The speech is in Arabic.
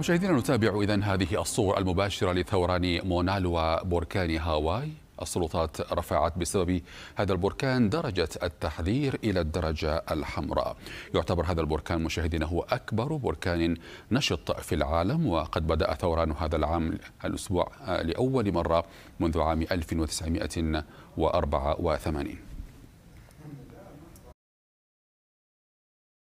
مشاهدينا نتابع إذا هذه الصور المباشرة لثوران مونال وبركان هاواي السلطات رفعت بسبب هذا البركان درجة التحذير إلى الدرجة الحمراء يعتبر هذا البركان مشاهدينا هو أكبر بركان نشط في العالم وقد بدأ ثوران هذا العام الأسبوع لأول مرة منذ عام 1984